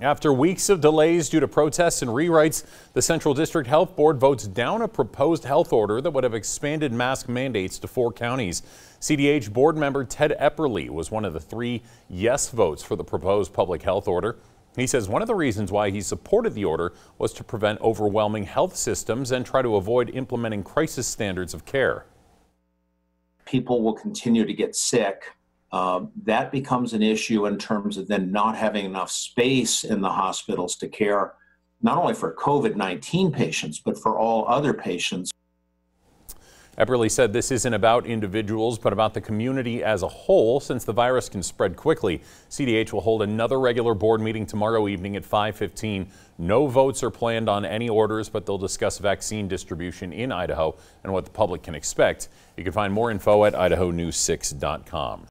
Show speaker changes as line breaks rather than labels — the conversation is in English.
After weeks of delays due to protests and rewrites, the Central District Health Board votes down a proposed health order that would have expanded mask mandates to four counties. CDH board member Ted Epperly was one of the three yes votes for the proposed public health order. He says one of the reasons why he supported the order was to prevent overwhelming health systems and try to avoid implementing crisis standards of care. People will continue to
get sick uh, that becomes an issue in terms of then not having enough space in the hospitals to care not only for COVID 19 patients, but for all other
patients. Epperly said this isn't about individuals, but about the community as a whole, since the virus can spread quickly. CDH will hold another regular board meeting tomorrow evening at 515. No votes are planned on any orders, but they'll discuss vaccine distribution in Idaho and what the public can expect. You can find more info at idahonews6.com.